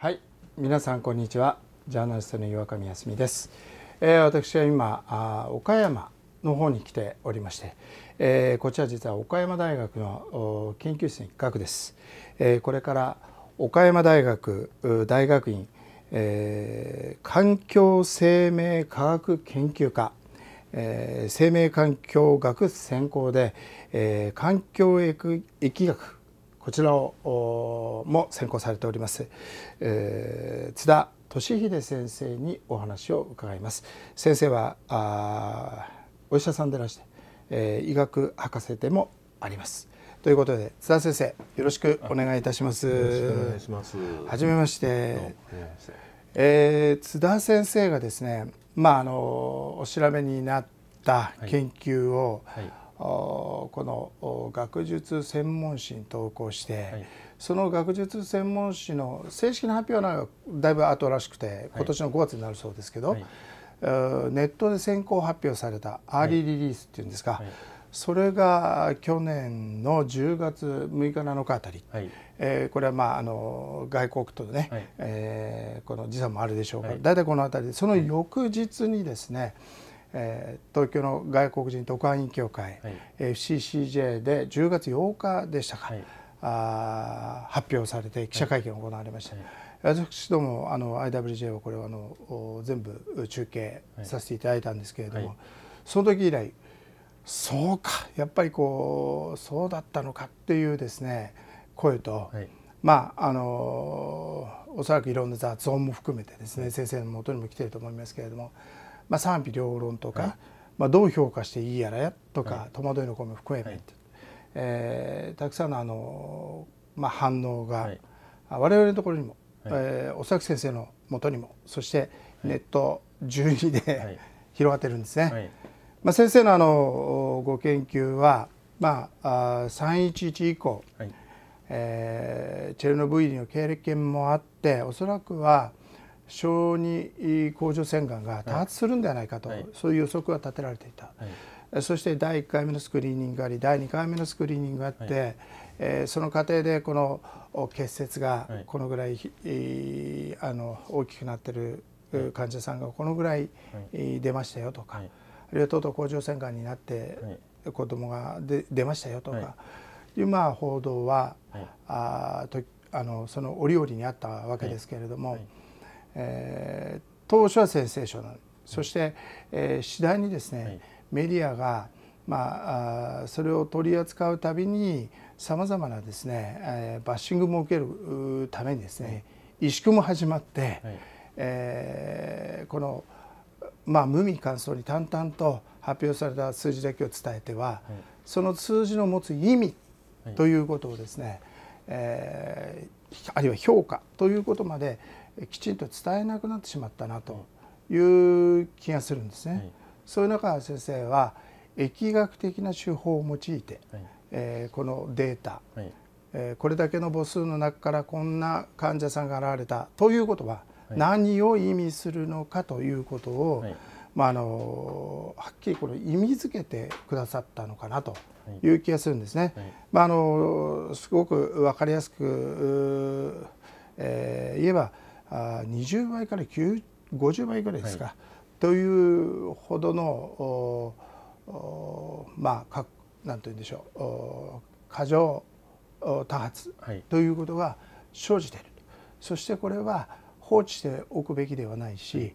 はい皆さんこんにちはジャーナリストの岩上康美です、えー、私は今あ岡山の方に来ておりまして、えー、こちら実は岡山大学の研究室の一角です、えー、これから岡山大学大学院、えー、環境生命科学研究科、えー、生命環境学専攻で、えー、環境疫学こちらをも専攻されております、えー、津田俊秀先生にお話を伺います先生はあお医者さんでらして、えー、医学博士でもありますということで津田先生よろしくお願いいたしますよろしくお願いします初めまして、えー、津田先生がですねまああのお調べになった研究を、はいはいこの学術専門誌に投稿して、はい、その学術専門誌の正式な発表はだいぶ後らしくて今年の5月になるそうですけど、はい、ネットで先行発表されたアーリーリリースっていうんですか、はい、それが去年の10月6日7日あたり、はい、えー、これはまああの外国とね、はい、えー、この時差もあるでしょうから、はい、大体この辺りでその翌日にですね、え東京の外国人特派員協会、はい、FCCJ で10月8日でしたか、はい、あ発表されて記者会見が行われました、はい私どもあの IWJ はこれはあの全部中継させていただいたんですけれども、その時以来そうかやっぱりこうそうだったのかっていうですね声と、まああのおそらくいろんな雑音も含めてですね、先生のもとにも来ていると思いますけれども。まあ、賛否両論とか、はい、まあ、どう評価していいやらやとか、はい、戸惑いの声も含め、はい、えー、たくさんのあの、まあ、反応が、はい、我々のところにも、はい、えー、おそらく先生のもとにもそしてネット中にで、広がってるんですね。まあ、先生のあのご研究は、まあ、あ311以降、はい、えー、チェルノブイリの経験もあっておそらくは小児甲状腺がんが多発するんではないかと、はい、そういう予測が立てられていた、はい、そして第1回目のスクリーニングがあり第2回目のスクリーニングがあって、はい、えー、その過程でこの結節がこのぐらい、い、あの大きくなってる患者さんがこのぐらい、出ましたよとか、あるいはとうとう甲状腺がんになって、子供がで出ましたよとか、いうまあ報道は、はい、あとあのその折々にあったわけですけれども。えー、当初はセンセーショナルそして、えー、次第にですね、はい、メディアが、まあ、あそれを取り扱うたびにさまざまなですね、えー、バッシングも受けるためにですね、はい、萎縮も始まって、はい、えー、この、まあ、無味乾燥に淡々と発表された数字だけを伝えては、その数字の持つ意味ということをですね、えー、あるいは評価ということまできちんと伝えなくなってしまったなという気がするんですね。はい、そういう中先生は疫学的な手法を用いて、はい、えー、このデータ、はい、えー、これだけの母数の中からこんな患者さんが現れたということは何を意味するのかということを、まあ、あのはっきりこれ意味付けてくださったのかなという気がするんですね。はい、まあ、あのすごく分かりやすく、えー、言えば20倍から50倍ぐらいですか、はい、というほどのまあんと言うんでしょう過剰多発ということが生じている、はい、そしてこれは放置しておくべきではないし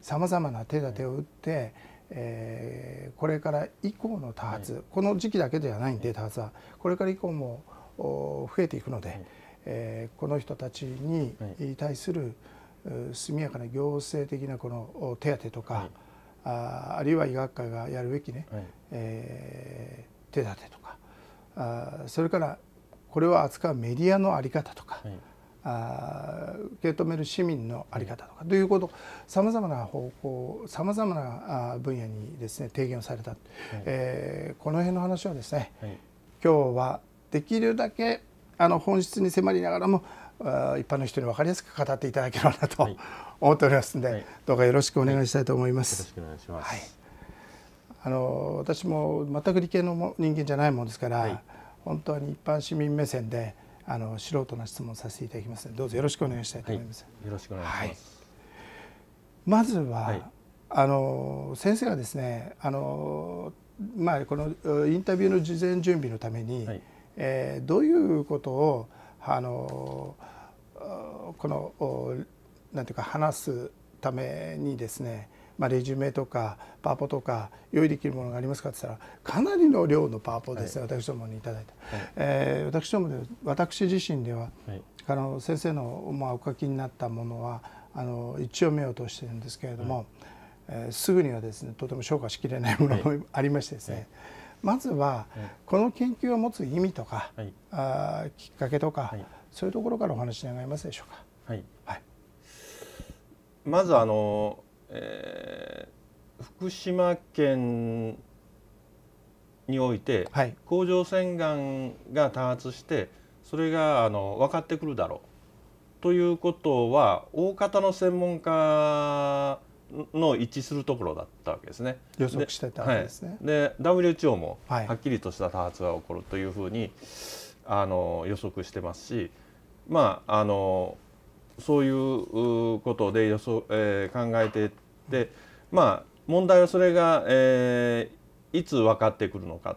さまざまな手立てを打って、はい、えー、これから以降の多発、この時期だけではないんで多発はこれから以降も増えていくので。えー、この人たちに対する、速やかな行政的なこの手当とか、はい、ああるいは医学会がやるべきね、はい、えー、手立てとかあそれからこれを扱うメディアの在り方とか、はい、あ受け止める市民の在り方とか、ということさまざまな方向さまざまな分野にですね提言をされた、はい、えー、この辺の話はですね、今日はできるだけあの本質に迫りながらも一般の人に分かりやすく語っていただければなと思っておりますので、はい、どうかよろしくお願いしたいと思います。よろしくお願いします、あの私も全く理系の人間じゃないもんですから、本当に一般市民目線であの素人な質問させていただきますどうぞよろしくお願いしたいと思います。よろしくお願いします。まずは、あの先生がですねあのまあこのインタビューの事前準備のために、はいえー、どういうことをあのこのなんていうか話すためにですねまあ、レジュメとかパワポとか用意できるものがありますかって言ったらかなりの量のパワポですね、はい、私どもに頂いて、はい、えー、私どもで私自身では、はい、あの先生の、まあ、お書きになったものはあの一応目を通してるんですけれども、はい、えー、すぐにはですねとても消化しきれないものもありましてですね、まずは、この研究を持つ意味とか、はい、あきっかけとか、はい、そういうところからお話し願いますでしょうか。はい、はい、まずあの、えー、福島県において、はい、甲状腺がんが多発してそれがあの分かってくるだろうということは大方の専門家の一致するところだったわけですね。予測してたわけですね。で,、はい、で WHO もはっきりとした多発が起こるというふうに、はい、あの予測してますし、まああのそういうことで予想、えー、考えてで、て、まあ問題はそれが、えー、いつ分かってくるのか。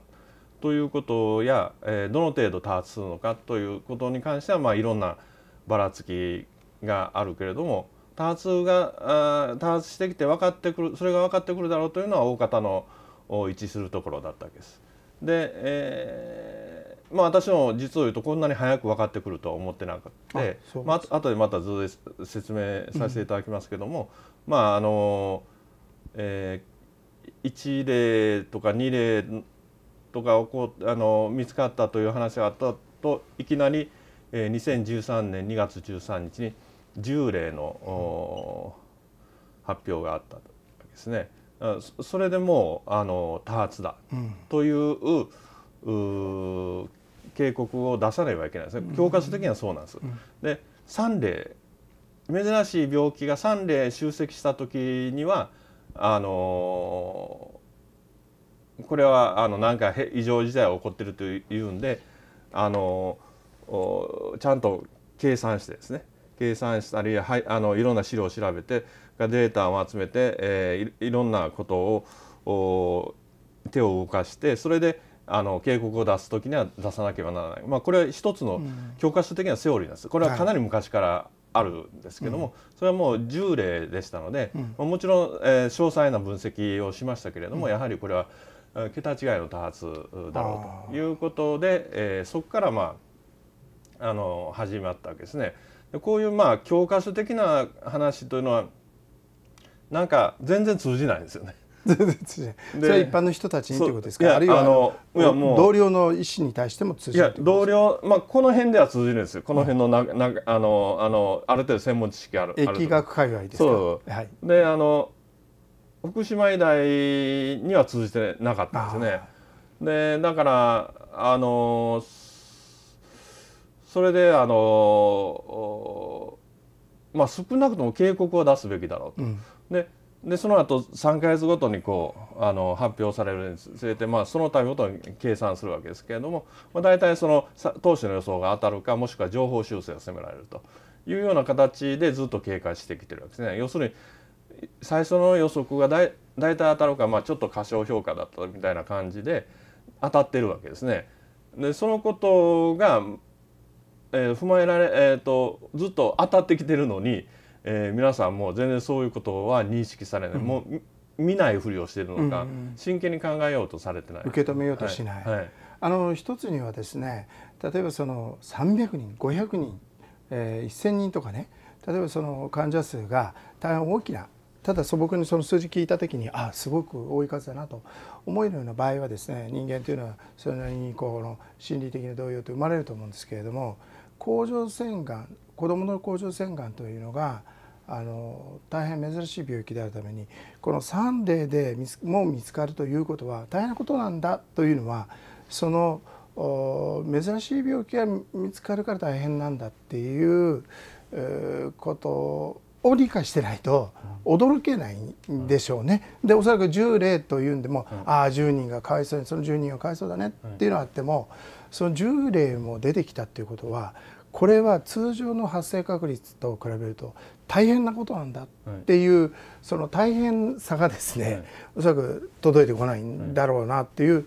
ということや、えー、どの程度多発するのかということに関しては、まあ、いろんなばらつきがあるけれども、多発が多発してきて分かってくるそれが分かってくるだろうというのは大方の一致するところだったわけです。で、えー、まあ、私も実を言うとこんなに早く分かってくるとは思ってなくてあまあ後でまた図で説明させていただきますけども、うん、まああの、えー、1例とか2例とかこあの見つかったという話があったといきなり、えー、2013年2月13日に10例の発表があったわけですね。それでもうあの多発だというう、警告を出さないわけないですね教科書的にはそうなんです。で3例珍しい病気が3例集積した時にはあのこれはあのなんか異常事態が起こってるというんであのちゃんと計算してですね計算したりはいあのいろんな資料を調べてデータを集めて、えー、いろんなことを手を動かしてそれであの警告を出す時には出さなければならない、まあ、これは一つの教科書的なセオリーなんですこれはかなり昔からあるんですけども、はい、それはもう10例でしたので、うん、まあ、もちろん、えー、詳細な分析をしましたけれども、うん、やはりこれは桁違いの多発だろうということで、えー、そこから、まあ、あの始まったわけですね。こういうまあ教科書的な話というのはなんか全然通じないんですよね。全然通じない。それは一般の人たちにということですか。あるいはあのいやもう同僚の意思に対しても通じるい。や同僚まあこの辺では通じるんですよ。この辺のな、うん、なあのあのある程度専門知識ある。疫学界隈ですそう。はい。であの福島医大には通じてなかったんですね。でだからあの。それであのまあ少なくとも警告は出すべきだろうと。うん、ででその後3か月ごとにこうあの発表されるにつれて、まあ、その度ごとに計算するわけですけれども、まあ、大体その当初の予想が当たるかもしくは情報修正を迫められるというような形でずっと警戒してきてるわけですね。要するに最初の予測が大体当たるか、まあ、ちょっと過小評価だったみたいな感じで当たってるわけですね。でそのことがえー、踏まえられ、えーと、ずっと当たってきてるのに、えー、皆さんも全然そういうことは認識されない、うん、もう見ないふりをしているのか、うんうん、真剣に考えようとされてない受け止めようとしない、はいはい、あの一つにはですね例えばその300人500人、えー、1,000人とかね例えばその患者数が大変大きなただ素朴にその数字聞いた時にあすごく多い数だなと思えるような場合はですね人間というのはそれなりにこの心理的な動揺と生まれると思うんですけれども甲状腺がん子どもの甲状腺がんというのがあの大変珍しい病気であるためにこの3例でもう見つかるということは大変なことなんだというのはその珍しい病気が見つかるから大変なんだっていうことを理解してないと驚けないんでしょうね。でおそらく10例というんでも、ああ10人がかわいそうにその10人はかわいそうだねっていうのはあっても。うんその10例も出てきたっていうことはこれは通常の発生確率と比べると大変なことなんだっていう、はい、その大変さがですね、はい、おそらく届いてこないんだろうなっていう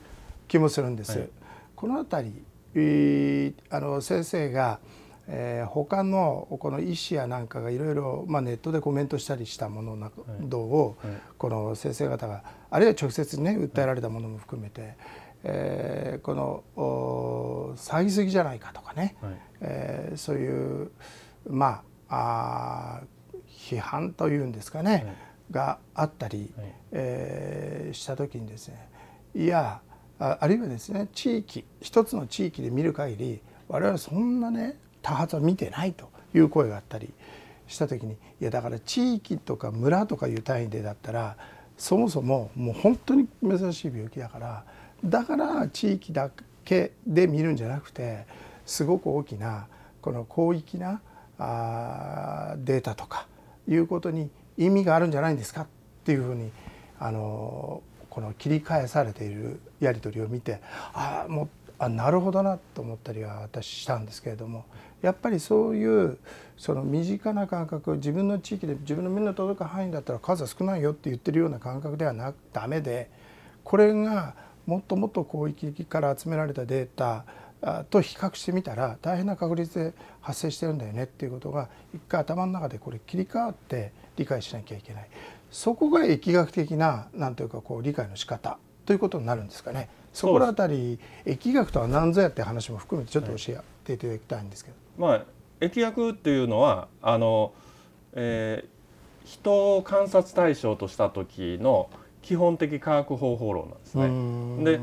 気もするんです。はい、この辺り、えー、あの先生が、えー、他のこの医師やなんかがいろいろネットでコメントしたりしたものなどを、はいはい、この先生方があるいは直接ね訴えられたものも含めて、えー、この騒ぎすぎじゃないかとかね、はい、えー、そういうまあ批判というんですかね、はい、があったり、はい、えー、した時にですねいやあるいはですね地域一つの地域で見る限り我々そんなね多発は見てないという声があったりした時にいやだから地域とか村とかいう単位でだったらそもそももう本当に珍しい病気だから。だから地域だけで見るんじゃなくてすごく大きなこの広域なあデータとかいうことに意味があるんじゃないんですかっていうふうにあのこの切り返されているやり取りを見てあもあなるほどなと思ったりは私したんですけれどもやっぱりそういうその身近な感覚自分の地域で自分の目の届く範囲だったら数は少ないよって言ってるような感覚ではなダメでこれがもっともっと広域から集められたデータと比較してみたら大変な確率で発生してるんだよねっていうことが一回頭の中でこれ切り替わって理解しなきゃいけないそこが疫学的な何というかこう理解の仕方ということになるんですかねそこら辺り疫学とは何ぞやって話も含めてちょっと教えていただきたいんですけど。はい、まあ、疫学っていうのはあの、えー、人を観察対象とした時の、基本的科学方法論なんですね。で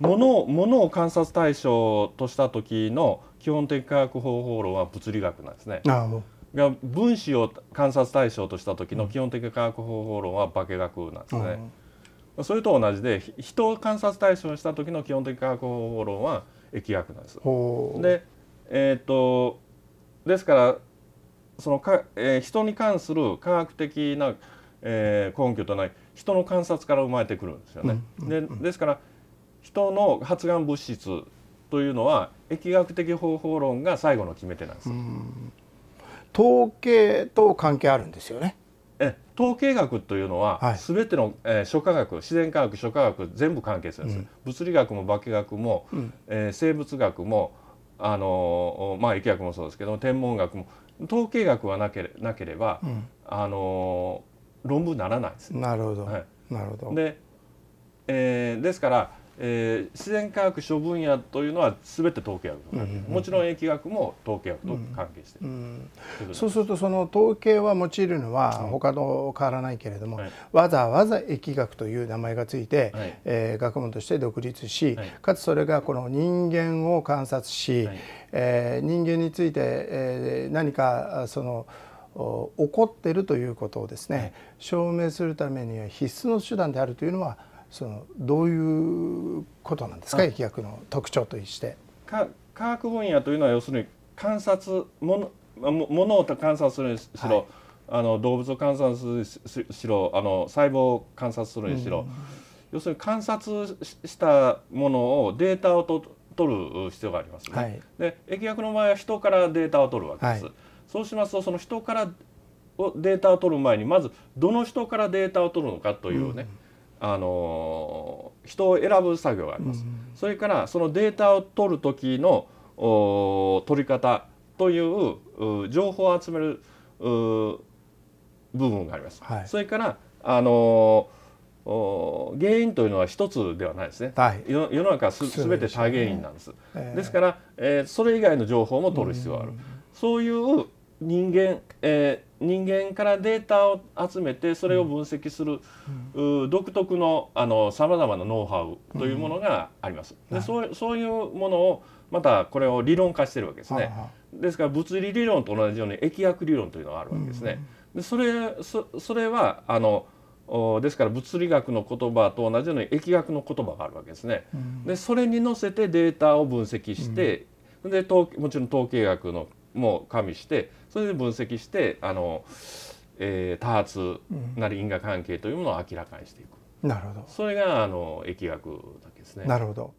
物を物を観察対象とした時の基本的科学方法論は物理学なんですね。が分子を観察対象とした時の基本的科学方法論は化学なんですね。それと同じで人を観察対象にした時の基本的科学方法論は疫学なんです。で、えー、っとですからそのか、えー、人に関する科学的な、えー、根拠とない人の観察から生まれてくるんですよね。でですから人の発がん物質というのは疫学的方法論が最後の決め手なんです。統計と関係あるんですよね。え統計学というのは、すべての、えー、諸科学自然科学諸科学全部関係するんです、うん、物理学も化学も、うん、えー、生物学もあのー、まあ疫学もそうですけど天文学も統計学はなけれなければ、うん、あの論文ならないです。なるほど。はい、なるほど。で、えー、ですから、えー、自然科学諸分野というのはすべて統計学、うんうん、もちろん疫学も統計学と関係して、うんうん、そうするとその統計は用いるのは他と変わらないけれども、はい、わざわざ疫学という名前がついて、はい、えー、学問として独立し、はい、かつそれがこの人間を観察し、はい、えー、人間について、えー、何かその起こっているということをですね証明するためには必須の手段であるというのはそのどういうことなんですか疫学の特徴として科学分野というのは要するに観察ものものを観察するにしろ、はい、あの動物を観察するにしろあの細胞を観察するにしろ、うん、要するに観察したものをデータをと取る必要がありますね、はい、で疫学の場合は人からデータを取るわけです。はいそうしますとその人からデータを取る前にまずどの人からデータを取るのかというね、うん、あの人を選ぶ作業があります、うん、それからそのデータを取る時の取り方という情報を集める部分があります、はい、それからあの原因というのは一つではないですね、はい、世の中す全て多原因なんです、えー、ですから、えー、それ以外の情報も取る必要がある、うん、そういう人間、えー、人間からデータを集めてそれを分析する、うん、独特のあのさまざまなノウハウというものがあります。うん、でそうそういうものをまたこれを理論化してるわけですね。ですから物理理論と同じように疫学理論というのがあるわけですね。でそれそそれはあのですから物理学の言葉と同じように疫学の言葉があるわけですね。でそれに乗せてデータを分析して、でもちろん統計学のも加味してそれで分析してあの、えー、多発なり因果関係というものを明らかにしていく、うん、なるほどそれがあの疫学だけですね。なるほど